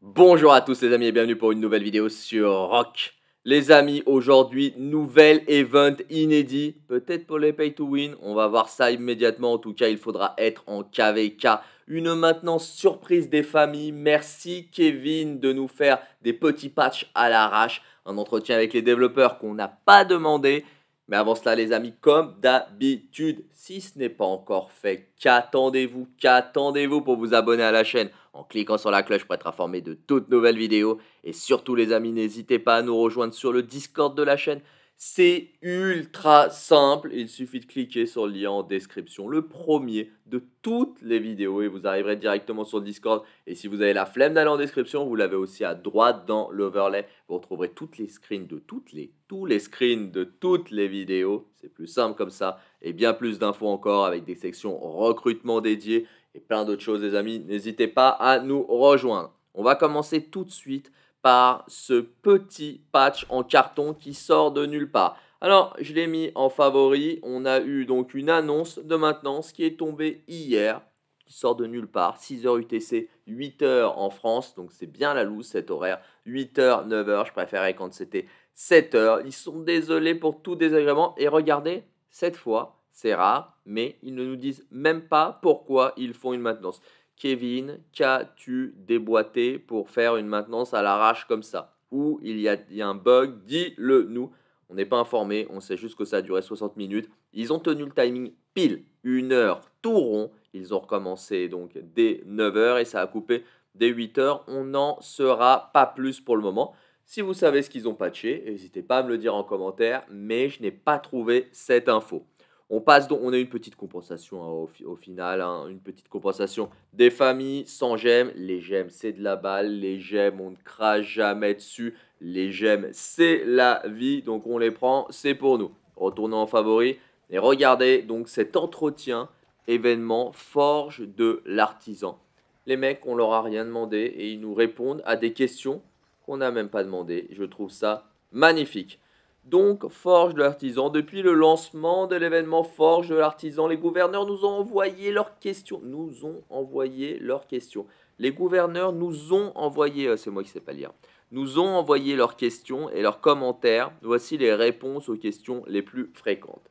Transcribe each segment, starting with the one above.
Bonjour à tous les amis et bienvenue pour une nouvelle vidéo sur Rock. Les amis, aujourd'hui, nouvel event inédit, peut-être pour les pay to win, on va voir ça immédiatement, en tout cas il faudra être en KVK une maintenance surprise des familles. Merci Kevin de nous faire des petits patchs à l'arrache. Un entretien avec les développeurs qu'on n'a pas demandé. Mais avant cela, les amis, comme d'habitude, si ce n'est pas encore fait, qu'attendez-vous Qu'attendez-vous pour vous abonner à la chaîne en cliquant sur la cloche pour être informé de toutes nouvelles vidéos Et surtout, les amis, n'hésitez pas à nous rejoindre sur le Discord de la chaîne. C'est ultra simple, il suffit de cliquer sur le lien en description, le premier de toutes les vidéos et vous arriverez directement sur le Discord. Et si vous avez la flemme d'aller en description, vous l'avez aussi à droite dans l'overlay. Vous retrouverez toutes les screens de toutes les, tous les screens de toutes les vidéos. C'est plus simple comme ça et bien plus d'infos encore avec des sections recrutement dédiées et plein d'autres choses les amis. N'hésitez pas à nous rejoindre. On va commencer tout de suite par ce petit patch en carton qui sort de nulle part. Alors, je l'ai mis en favori. On a eu donc une annonce de maintenance qui est tombée hier, qui sort de nulle part. 6h UTC, 8h en France. Donc, c'est bien la loose cet horaire. 8h, 9h. Je préférais quand c'était 7h. Ils sont désolés pour tout désagrément. Et regardez, cette fois, c'est rare, mais ils ne nous disent même pas pourquoi ils font une maintenance. Kevin, qu'as-tu déboîté pour faire une maintenance à l'arrache comme ça Ou il y, a, un bug, dis-le nous. On n'est pas informé, on sait juste que ça a duré 60 minutes. Ils ont tenu le timing pile, une heure, tout rond. Ils ont recommencé donc dès 9h et ça a coupé dès 8h. On n'en sera pas plus pour le moment. Si vous savez ce qu'ils ont patché, n'hésitez pas à me le dire en commentaire, mais je n'ai pas trouvé cette info. On passe donc, on a une petite compensation hein, au, final, hein, une petite compensation des familles sans gemmes. Les gemmes, c'est de la balle. Les gemmes, on ne crache jamais dessus. Les gemmes, c'est la vie. Donc on les prend, c'est pour nous. Retournons en favori et regardez donc cet entretien événement forge de l'artisan. Les mecs, on leur a rien demandé et ils nous répondent à des questions qu'on n'a même pas demandé. Je trouve ça magnifique donc Forge de l'Artisan. Depuis le lancement de l'événement Forge de l'Artisan, les gouverneurs nous ont envoyé leurs questions. Nous ont envoyé leurs questions. Les gouverneurs nous ont envoyé, euh, c'est moi qui sais pas lire, nous ont envoyé leurs questions et leurs commentaires. Voici les réponses aux questions les plus fréquentes.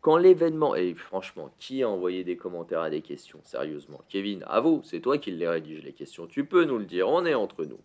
Quand l'événement, et franchement, qui a envoyé des commentaires à des questions, sérieusement Kevin, à vous, c'est toi qui les rédige les questions, tu peux nous le dire, on est entre nous.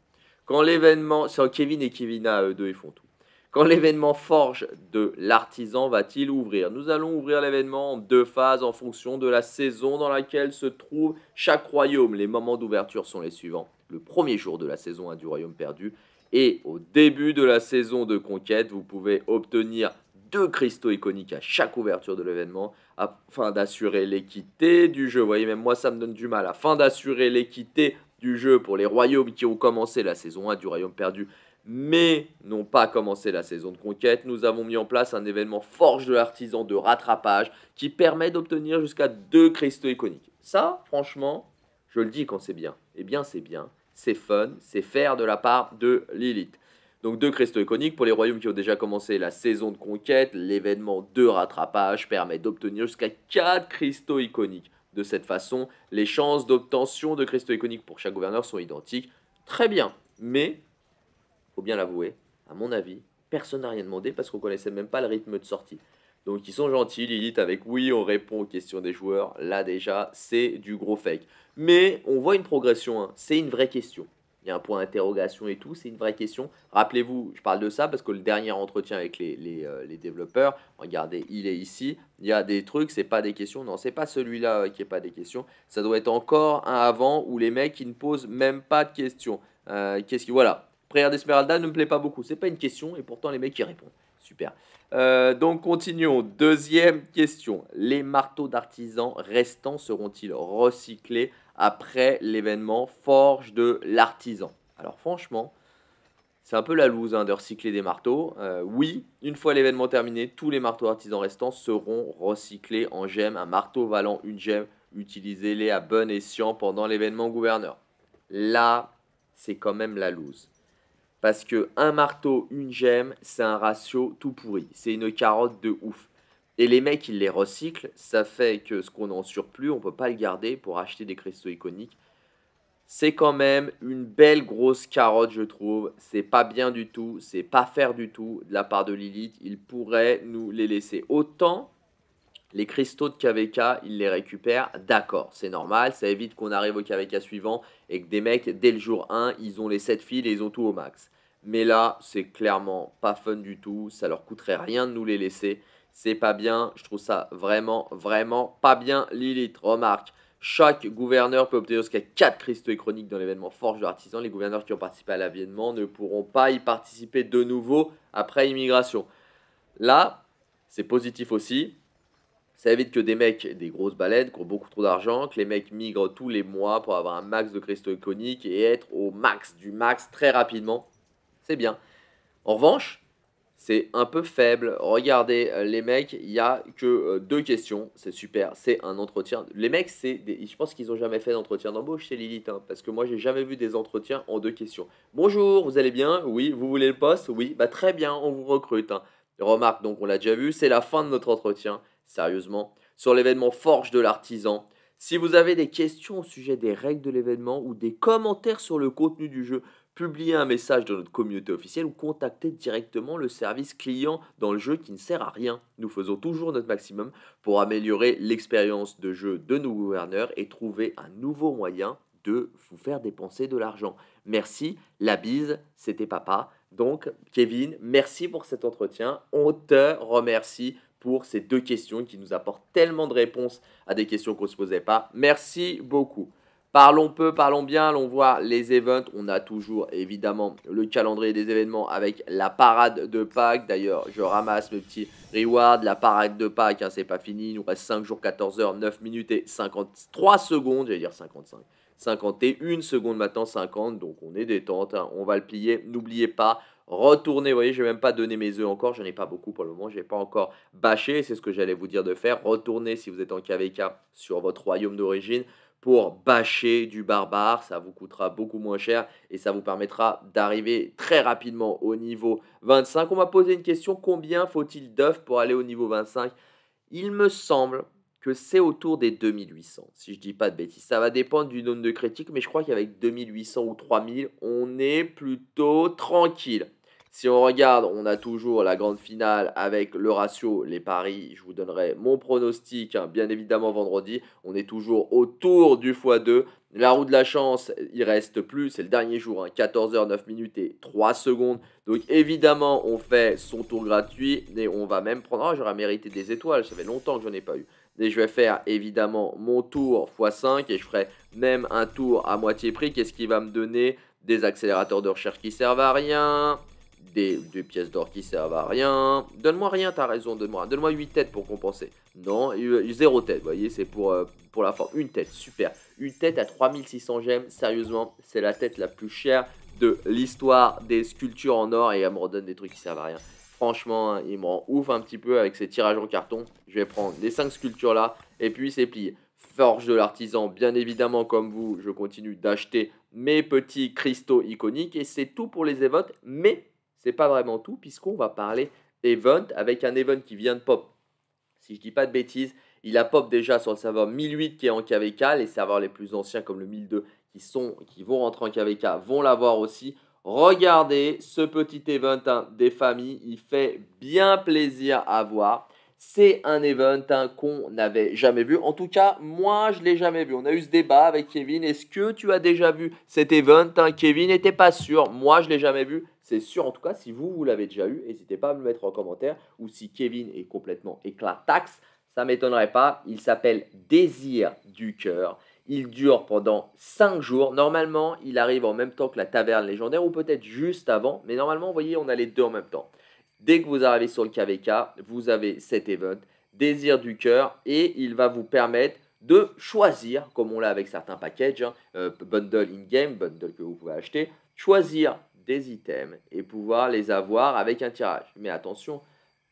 Quand l'événement, c'est Kevin et Kevin eux deux, ils font tout. Quand l'événement forge de l'artisan va-t-il ouvrir Nous allons ouvrir l'événement en deux phases en fonction de la saison dans laquelle se trouve chaque royaume. Les moments d'ouverture sont les suivants. Le premier jour de la saison 1 du royaume perdu et au début de la saison de conquête, vous pouvez obtenir deux cristaux iconiques à chaque ouverture de l'événement afin d'assurer l'équité du jeu. Vous voyez, même moi ça me donne du mal. Afin d'assurer l'équité du jeu pour les royaumes qui ont commencé la saison 1 du royaume perdu mais n'ont pas commencé la saison de conquête, nous avons mis en place un événement forge de l'artisan de rattrapage qui permet d'obtenir jusqu'à deux cristaux iconiques. Ça, franchement, je le dis quand c'est bien. Eh bien, c'est bien, c'est fun, c'est faire de la part de Lilith. Donc deux cristaux iconiques pour les royaumes qui ont déjà commencé la saison de conquête, l'événement de rattrapage permet d'obtenir jusqu'à 4 cristaux iconiques. De cette façon, les chances d'obtention de cristaux iconiques pour chaque gouverneur sont identiques. Très bien, mais faut bien l'avouer, à mon avis, personne n'a rien demandé parce qu'on connaissait même pas le rythme de sortie. Donc ils sont gentils, Lilith, avec oui, on répond aux questions des joueurs. Là déjà, c'est du gros fake. Mais on voit une progression, hein. c'est une vraie question. Il y a un point d'interrogation et tout, c'est une vraie question. Rappelez-vous, je parle de ça parce que le dernier entretien avec les, euh, développeurs, regardez, il est ici, il y a des trucs, c'est pas des questions. Non, c'est pas celui-là euh, qui est pas des questions. Ça doit être encore un avant où les mecs, ils ne posent même pas de questions. Euh, qu'est-ce qui... Voilà, Prière d'Esmeralda ne me plaît pas beaucoup. C'est pas une question et pourtant les mecs y répondent. Super. Euh, donc continuons. Deuxième question. Les marteaux d'artisans restants seront-ils recyclés après l'événement Forge de l'artisan Alors franchement, c'est un peu la loose hein, de recycler des marteaux. Euh, oui, une fois l'événement terminé, tous les marteaux d'artisans restants seront recyclés en gemmes. Un marteau valant une gemme, utilisez-les à bon escient pendant l'événement gouverneur. Là, c'est quand même la loose. Parce que un marteau, une gemme, c'est un ratio tout pourri. C'est une carotte de ouf. Et les mecs, ils les recyclent. Ça fait que ce qu'on en surplus, on peut pas le garder pour acheter des cristaux iconiques. C'est quand même une belle grosse carotte, je trouve. C'est pas bien du tout. C'est pas faire du tout de la part de Lilith. Il pourrait nous les laisser autant les cristaux de KVK, ils les récupèrent. D'accord, c'est normal. Ça évite qu'on arrive au KVK suivant et que des mecs, dès le jour 1, ils ont les 7 fils et ils ont tout au max. Mais là, c'est clairement pas fun du tout. Ça leur coûterait rien de nous les laisser. C'est pas bien. Je trouve ça vraiment, vraiment pas bien. Lilith, remarque. Chaque gouverneur peut obtenir jusqu'à 4 cristaux chroniques dans l'événement Forge de l'artisan. Les gouverneurs qui ont participé à l'avènement ne pourront pas y participer de nouveau après immigration. Là, c'est positif aussi. Ça évite que des mecs, des grosses balèdes qui ont beaucoup trop d'argent, que les mecs migrent tous les mois pour avoir un max de cristaux iconiques et être au max du max très rapidement. C'est bien. En revanche, c'est un peu faible. Regardez, euh, les mecs, il n'y a que euh, deux questions. C'est super. C'est un entretien. Les mecs, c'est je pense qu'ils n'ont jamais fait d'entretien d'embauche chez Lilith. Hein, parce que moi, j'ai jamais vu des entretiens en deux questions. Bonjour, vous allez bien Oui. Vous voulez le poste Oui. Bah, très bien, on vous recrute. Hein. Remarque, donc, on l'a déjà vu. C'est la fin de notre entretien sérieusement sur l'événement Forge de l'artisan. Si vous avez des questions au sujet des règles de l'événement ou des commentaires sur le contenu du jeu, publiez un message dans notre communauté officielle ou contactez directement le service client dans le jeu qui ne sert à rien. Nous faisons toujours notre maximum pour améliorer l'expérience de jeu de nos gouverneurs et trouver un nouveau moyen de vous faire dépenser de l'argent. Merci, la bise, c'était papa. Donc, Kevin, merci pour cet entretien. On te remercie pour ces deux questions qui nous apportent tellement de réponses à des questions qu'on ne se posait pas. Merci beaucoup. Parlons peu, parlons bien, allons voir les events. On a toujours évidemment le calendrier des événements avec la parade de Pâques. D'ailleurs, je ramasse le petit reward, la parade de Pâques, hein, c'est pas fini. Il nous reste 5 jours, 14 heures, 9 minutes et 53 secondes, j'allais dire 55. 51 secondes maintenant, 50. Donc on est détente, hein. on va le plier. N'oubliez pas, retournez, vous voyez, je n'ai même pas donné mes œufs encore. Je ai pas beaucoup pour le moment, je n'ai pas encore bâché. C'est ce que j'allais vous dire de faire. Retournez si vous êtes en KVK sur votre royaume d'origine pour bâcher du barbare. Ça vous coûtera beaucoup moins cher et ça vous permettra d'arriver très rapidement au niveau 25. On m'a posé une question, combien faut-il d'œufs pour aller au niveau 25 Il me semble, c'est autour des 2800, si je dis pas de bêtises. Ça va dépendre du nombre de critiques, mais je crois qu'avec 2800 ou 3000, on est plutôt tranquille. Si on regarde, on a toujours la grande finale avec le ratio, les paris. Je vous donnerai mon pronostic, hein, bien évidemment, vendredi. On est toujours autour du x2. La roue de la chance, il reste plus. C'est le dernier jour, 14h, hein, 9 minutes et 3 secondes. Donc évidemment, on fait son tour gratuit. Et on va même prendre. Ah, j'aurais mérité des étoiles. Ça fait longtemps que je n'en ai pas eu. Et je vais faire évidemment mon tour x5 et je ferai même un tour à moitié prix. Qu'est-ce qui va me donner Des accélérateurs de recherche qui servent à rien, des, pièces d'or qui servent à rien. Donne-moi rien, t'as raison, donne-moi donne-moi 8 têtes pour compenser. Non, euh, zéro tête, vous voyez, c'est pour, euh, pour la forme. Une tête, super. Une tête à 3600 gemmes, sérieusement, c'est la tête la plus chère de l'histoire des sculptures en or et elle me redonne des trucs qui servent à rien. Franchement, hein, il me rend ouf un petit peu avec ces tirages en carton. Je vais prendre les 5 sculptures là et puis c'est plis. Forge de l'artisan, bien évidemment, comme vous, je continue d'acheter mes petits cristaux iconiques. Et c'est tout pour les events, mais c'est pas vraiment tout, puisqu'on va parler event avec un event qui vient de pop. Si je dis pas de bêtises, il a pop déjà sur le serveur 1008 qui est en KVK. Les serveurs les plus anciens, comme le 1002 qui, sont, qui vont rentrer en KVK, vont l'avoir aussi. Regardez ce petit event hein, des familles, il fait bien plaisir à voir. C'est un event hein, qu'on n'avait jamais vu. En tout cas, moi, je ne l'ai jamais vu. On a eu ce débat avec Kevin. Est-ce que tu as déjà vu cet event hein? Kevin n'était pas sûr. Moi, je ne l'ai jamais vu. C'est sûr. En tout cas, si vous, l'avez déjà eu, n'hésitez pas à me le mettre en commentaire. Ou si Kevin est complètement éclataxe, ça ne m'étonnerait pas. Il s'appelle Désir du cœur. Il dure pendant 5 jours. Normalement, il arrive en même temps que la taverne légendaire ou peut-être juste avant. Mais normalement, vous voyez, on a les deux en même temps. Dès que vous arrivez sur le KVK, vous avez cet event, désir du cœur, et il va vous permettre de choisir, comme on l'a avec certains packages, hein, euh, bundle in-game, bundle que vous pouvez acheter, choisir des items et pouvoir les avoir avec un tirage. Mais attention,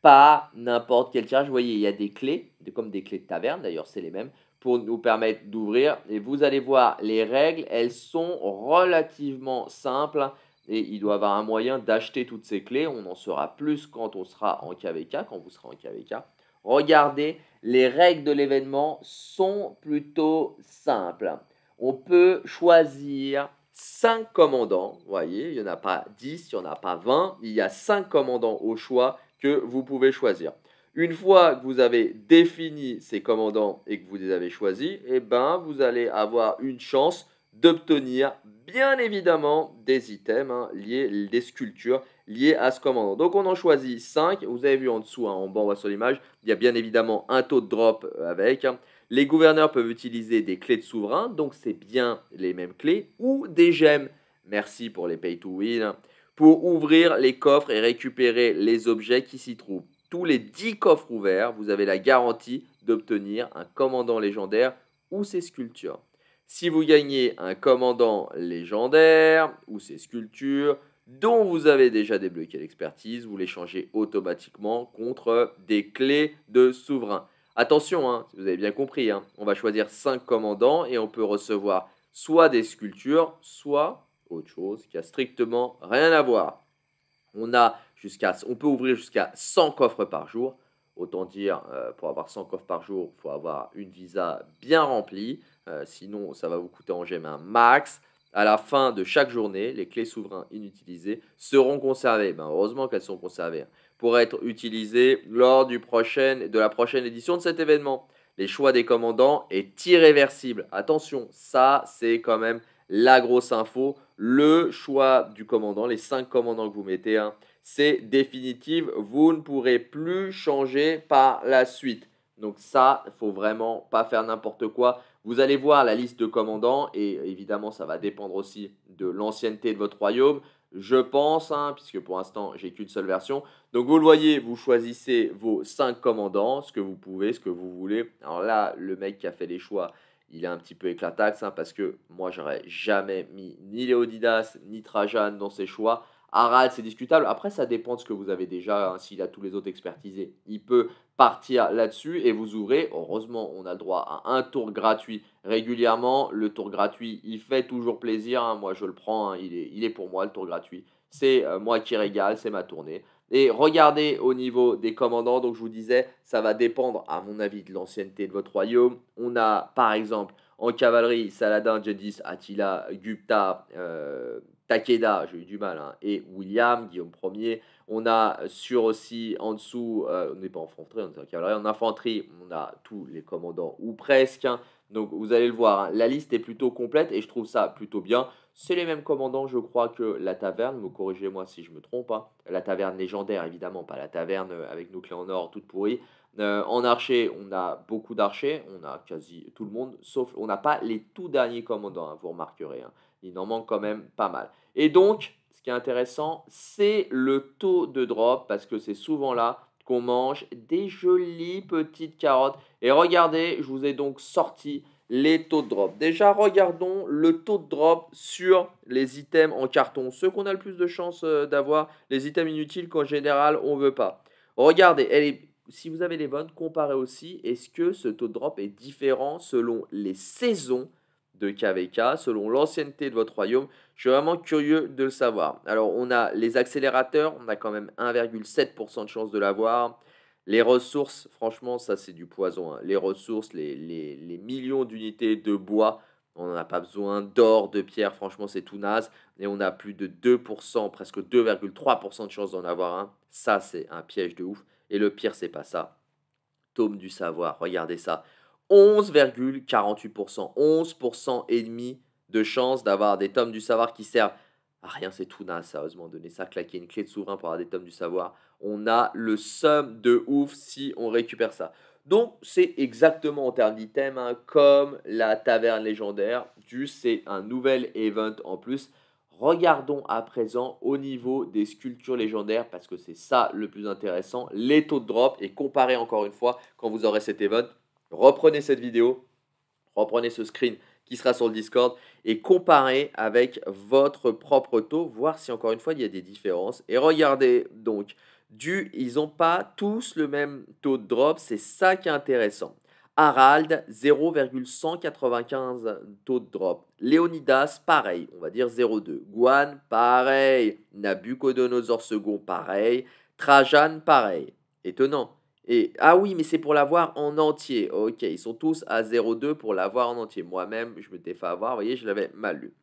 pas n'importe quel tirage. Vous voyez, il y a des clés, comme des clés de taverne, d'ailleurs, c'est les mêmes pour nous permettre d'ouvrir. Et vous allez voir, les règles, elles sont relativement simples et il doit avoir un moyen d'acheter toutes ces clés. On en saura plus quand on sera en KVK, quand vous serez en KVK. Regardez, les règles de l'événement sont plutôt simples. On peut choisir 5 commandants, vous voyez, il n'y en a pas 10, il n'y en a pas 20, il y a 5 commandants au choix que vous pouvez choisir. Une fois que vous avez défini ces commandants et que vous les avez choisis, eh ben, vous allez avoir une chance d'obtenir bien évidemment des items hein, liés, des sculptures liées à ce commandant. Donc on en choisit 5, vous avez vu en dessous, hein, en bas, sur l'image, il y a bien évidemment un taux de drop euh, avec. Hein. Les gouverneurs peuvent utiliser des clés de souverain, donc c'est bien les mêmes clés, ou des gemmes. Merci pour les pay to win. Pour ouvrir les coffres et récupérer les objets qui s'y trouvent les 10 coffres ouverts, vous avez la garantie d'obtenir un commandant légendaire ou ses sculptures. Si vous gagnez un commandant légendaire ou ses sculptures dont vous avez déjà débloqué l'expertise, vous les changez automatiquement contre des clés de souverain. Attention, hein, vous avez bien compris, hein, on va choisir 5 commandants et on peut recevoir soit des sculptures, soit autre chose qui a strictement rien à voir. On a on peut ouvrir jusqu'à 100 coffres par jour. Autant dire, euh, pour avoir 100 coffres par jour, il faut avoir une visa bien remplie. Euh, sinon, ça va vous coûter en gemme un max. À la fin de chaque journée, les clés souveraines inutilisées seront conservées. Ben, heureusement qu'elles sont conservées. Hein, pour être utilisées lors du de la prochaine édition de cet événement. Les choix des commandants est irréversible. Attention, ça c'est quand même la grosse info. Le choix du commandant, les 5 commandants que vous mettez, hein, c'est définitive, vous ne pourrez plus changer par la suite. Donc ça, il faut vraiment pas faire n'importe quoi. Vous allez voir la liste de commandants et évidemment ça va dépendre aussi de l'ancienneté de votre royaume. Je pense, hein, puisque pour l'instant j'ai qu'une seule version. Donc vous le voyez, vous choisissez vos 5 commandants, ce que vous pouvez, ce que vous voulez. Alors là, le mec qui a fait les choix, il est un petit peu éclataxe hein, parce que moi j'aurais jamais mis ni Léodidas ni Trajan dans ses choix. Arad, c'est discutable. Après, ça dépend de ce que vous avez déjà, hein, s'il a tous les autres expertisés. Il peut partir là-dessus et vous ouvrez. Heureusement, on a le droit à un tour gratuit régulièrement. Le tour gratuit, il fait toujours plaisir. Hein. Moi, je le prends. Hein. Il, est, il, est, pour moi, le tour gratuit. C'est euh, moi qui régale, c'est ma tournée. Et regardez au niveau des commandants, donc je vous disais, ça va dépendre à mon avis de l'ancienneté de votre royaume. On a par exemple en cavalerie Saladin, Jedis, Attila, Gupta, euh, Takeda, j'ai eu du mal, hein, et William, Guillaume Ier. On a sur aussi en dessous, euh, on n'est pas en infanterie, on est en cavalerie, en infanterie, on a tous les commandants ou presque. Hein. donc vous allez le voir, hein, la liste est plutôt complète et je trouve ça plutôt bien. C'est les mêmes commandants, je crois, que la taverne, me corrigez-moi si je me trompe. La taverne légendaire, évidemment, pas la taverne euh, avec nos clés en or toutes pourrie. Euh, en archer, on a beaucoup d'archers, on a quasi tout le monde, sauf on n'a pas les tout derniers commandants, vous remarquerez. Il en manque quand même pas mal. Et donc, ce qui est intéressant, c'est le taux de drop parce que c'est souvent là qu'on mange des jolies petites carottes. Et regardez, je vous ai donc sorti les taux de drop. Déjà, regardons le taux de drop sur les items en carton. Ceux qu'on a le plus de chance euh, d'avoir, les items inutiles qu'en général, on ne veut pas. Regardez, si vous avez les bonnes, comparez aussi. Est-ce que ce taux de drop est différent selon les saisons de KVK selon l'ancienneté de votre royaume. Je suis vraiment curieux de le savoir. Alors, on a les accélérateurs, on a quand même 1,7% de chance de l'avoir. Les ressources, franchement, ça c'est du poison. Hein. Les ressources, les, millions d'unités de bois, on n'en a pas besoin. D'or, de pierre, franchement, c'est tout naze. Et on a plus de 2%, presque 2,3% de chance d'en avoir un. Ça, c'est un piège de ouf. Et le pire, c'est pas ça. Tome du savoir, regardez ça. 11,48%. 11% et demi de chance d'avoir des tomes du savoir qui servent à ah, rien, c'est tout naze, sérieusement. Donner ça, claquer une clé de souverain pour avoir des tomes du savoir. On a le sum de ouf si on récupère ça. Donc, c'est exactement en termes d'items, hein, comme la taverne légendaire. Du, c'est un nouvel event en plus. Regardons à présent au niveau des sculptures légendaires, parce que c'est ça le plus intéressant, les taux de drop, et comparez encore une fois quand vous aurez cet event reprenez cette vidéo, reprenez ce screen qui sera sur le Discord et comparez avec votre propre taux, voir si encore une fois il y a des différences. Et regardez donc, du, ils n'ont pas tous le même taux de drop, c'est ça qui est intéressant. Harald, 0,195 taux de drop. Leonidas, pareil, on va dire 0,2. Guan, pareil. Nabucodonosor II, pareil. Trajan, pareil. Étonnant. Et ah oui, mais c'est pour l'avoir en entier. Ok, ils sont tous à 0,2 pour l'avoir en entier. Moi-même, je me fait avoir, vous voyez, je l'avais mal lu.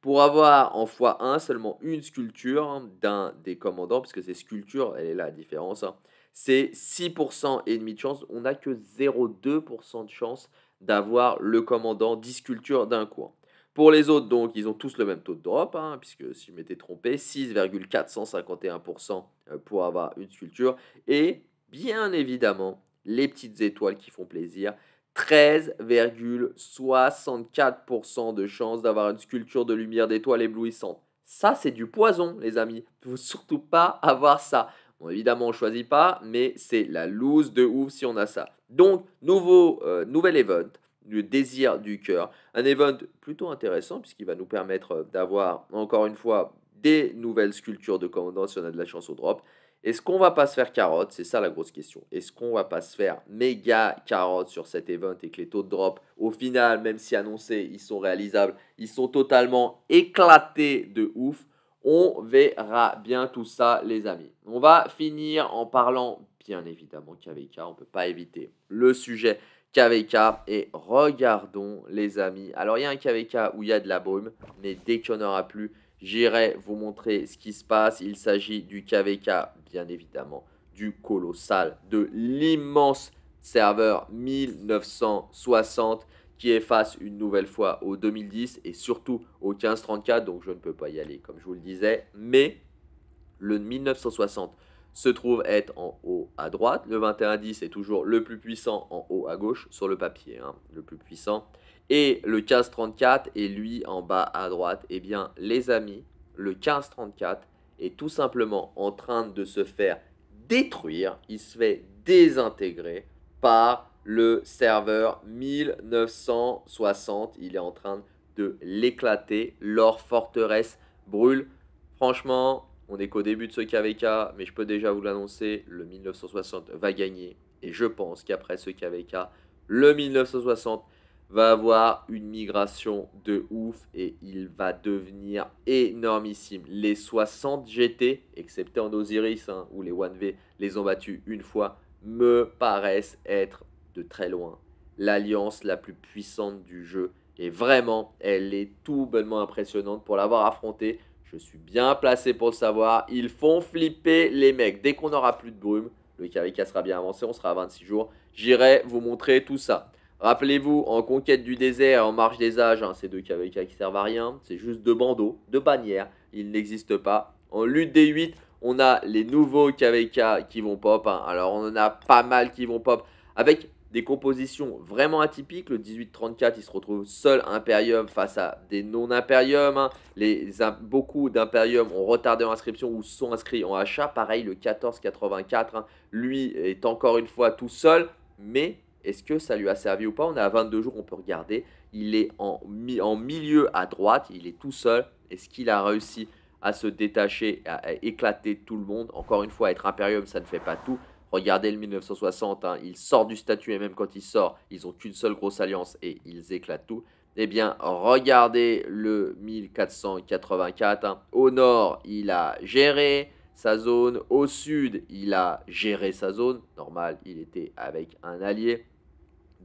Pour avoir en x1 seulement une sculpture d'un des commandants, puisque c'est sculpture, elle est là la différence, hein, c'est 6% et demi de chance. On n'a que 0,2% de chance d'avoir le commandant 10 sculptures d'un coup. Hein. Pour les autres, donc, ils ont tous le même taux de drop, hein, puisque si je m'étais trompé, 6,451% euh, pour avoir une sculpture. Et bien évidemment les petites étoiles qui font plaisir. 13,64% de chance d'avoir une sculpture de lumière d'étoile éblouissante. Ça, c'est du poison, les amis. Il ne faut surtout pas avoir ça. évidemment, on ne choisit pas, mais c'est la loose de ouf si on a ça. Donc, nouveau, euh, nouvel event, le désir du cœur. Un event plutôt intéressant, puisqu'il va nous permettre euh, d'avoir, encore une fois, des nouvelles sculptures de commandants si on a de la chance au drop. Est-ce qu'on va pas se faire carotte C'est ça la grosse question. Est-ce qu'on va pas se faire méga carotte sur cet event et que les taux de drop, au final, même si annoncés, ils sont réalisables, ils sont totalement éclatés de ouf On verra bien tout ça, les amis. On va finir en parlant, bien évidemment, KVK. On ne peut pas éviter le sujet KVK. Et regardons, les amis. Alors, il y a un KVK où il y a de la brume, mais dès qu'il n'y aura plus, J'irai vous montrer ce qui se passe. Il s'agit du KVK, bien évidemment, du colossal, de l'immense serveur 1960 qui efface une nouvelle fois au 2010 et surtout au 1534. Donc je ne peux pas y aller, comme je vous le disais. Mais le 1960 se trouve être en haut à droite. Le 2110 est toujours le plus puissant en haut à gauche sur le papier, hein, le plus puissant. Et le 1534 et lui en bas à droite, eh bien les amis, le 1534 est tout simplement en train de se faire détruire, il se fait désintégrer par le serveur 1960. Il est en train de l'éclater. Leur forteresse brûle. Franchement, on n'est qu'au début de ce KVK, mais je peux déjà vous l'annoncer, le 1960 va gagner. Et je pense qu'après ce KVK, le 1960 va avoir une migration de ouf et il va devenir énormissime. Les 60 GT, excepté en Osiris, hein, où les 1V les ont battus une fois, me paraissent être de très loin l'alliance la plus puissante du jeu. Et vraiment, elle est tout bonnement impressionnante pour l'avoir affronté. Je suis bien placé pour le savoir. Ils font flipper les mecs. Dès qu'on aura plus de brume, le Karika sera bien avancé, on sera à 26 jours. J'irai vous montrer tout ça. Rappelez-vous, en conquête du désert, en marche des âges, hein, ces deux KVK qui servent à rien, c'est juste deux bandeaux, deux bannières, ils n'existent pas. En lutte des 8, on a les nouveaux KVK qui vont pop, hein. alors on en a pas mal qui vont pop, avec des compositions vraiment atypiques. Le 18-34, il se retrouve seul Imperium face à des non-Imperium. Hein. beaucoup d'Imperium ont retardé en inscription ou sont inscrits en achat. Pareil, le 14-84, lui est encore une fois tout seul, mais est-ce que ça lui a servi ou pas On est à 22 jours, on peut regarder. Il est en, en milieu à droite, il est tout seul. Est-ce qu'il a réussi à se détacher, à, éclater tout le monde Encore une fois, être Imperium, ça ne fait pas tout. Regardez le 1960, hein, il sort du statut et même quand il sort, ils ont qu'une seule grosse alliance et ils éclatent tout. Eh bien, regardez le 1484. Hein. Au nord, il a géré sa zone. Au sud, il a géré sa zone. Normal, il était avec un allié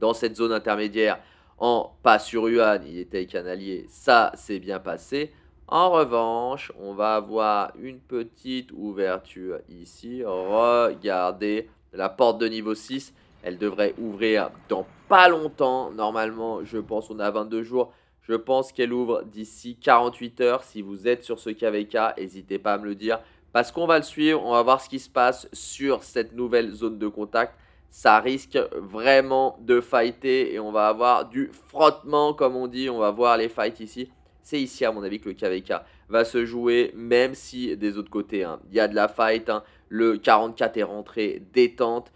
dans cette zone intermédiaire en pas sur Yuan, il était allié, ça s'est bien passé. En revanche, on va avoir une petite ouverture ici. Regardez, la porte de niveau 6, elle devrait ouvrir dans pas longtemps. Normalement, je pense on a 22 jours. Je pense qu'elle ouvre d'ici 48 heures. Si vous êtes sur ce KVK, n'hésitez pas à me le dire. Parce qu'on va le suivre, on va voir ce qui se passe sur cette nouvelle zone de contact ça risque vraiment de fighter et on va avoir du frottement comme on dit, on va voir les fights ici. C'est ici à mon avis que le KVK va se jouer même si des autres côtés hein. il y a de la fight, hein. le 44 est rentré détente.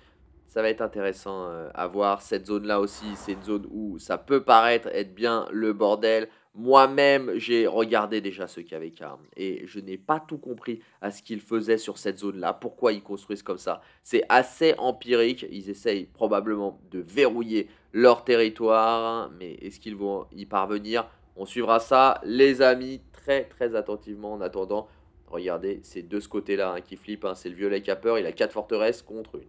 Ça va être intéressant euh, à voir cette zone là aussi, c'est une zone où ça peut paraître être bien le bordel. Moi-même, j'ai regardé déjà ce avaient et je n'ai pas tout compris à ce qu'ils faisaient sur cette zone-là, pourquoi ils construisent comme ça. C'est assez empirique, ils essayent probablement de verrouiller leur territoire, mais est-ce qu'ils vont y parvenir On suivra ça, les amis, très très attentivement en attendant. Regardez, c'est de ce côté-là hein, qui flippe, hein. c'est le violet qui il a quatre forteresses contre une.